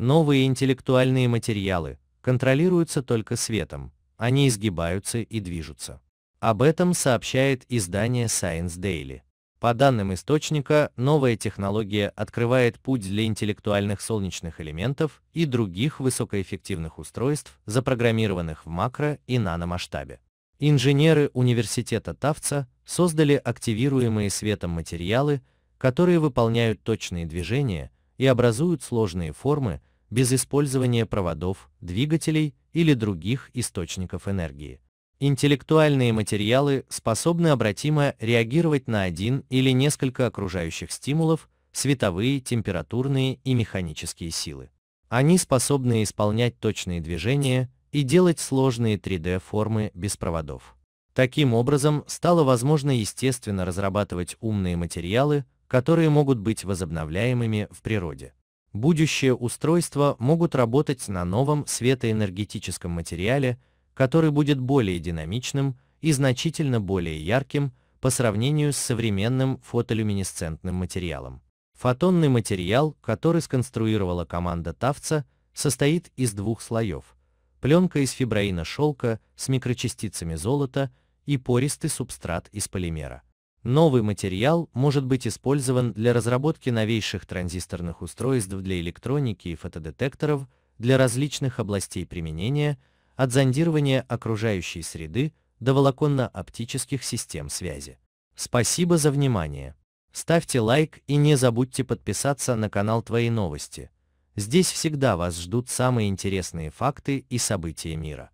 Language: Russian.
Новые интеллектуальные материалы контролируются только светом, они изгибаются и движутся. Об этом сообщает издание Science Daily. По данным источника, новая технология открывает путь для интеллектуальных солнечных элементов и других высокоэффективных устройств, запрограммированных в макро- и наномасштабе. Инженеры университета Тавца создали активируемые светом материалы, которые выполняют точные движения и образуют сложные формы, без использования проводов, двигателей или других источников энергии. Интеллектуальные материалы способны обратимо реагировать на один или несколько окружающих стимулов, световые, температурные и механические силы. Они способны исполнять точные движения и делать сложные 3D-формы без проводов. Таким образом, стало возможно естественно разрабатывать умные материалы, которые могут быть возобновляемыми в природе будущие устройства могут работать на новом светоэнергетическом материале, который будет более динамичным и значительно более ярким по сравнению с современным фотолюминесцентным материалом. Фотонный материал, который сконструировала команда Тавца, состоит из двух слоев. Пленка из фиброина шелка с микрочастицами золота и пористый субстрат из полимера. Новый материал может быть использован для разработки новейших транзисторных устройств для электроники и фотодетекторов для различных областей применения, от зондирования окружающей среды до волоконно-оптических систем связи. Спасибо за внимание. Ставьте лайк и не забудьте подписаться на канал Твои новости. Здесь всегда вас ждут самые интересные факты и события мира.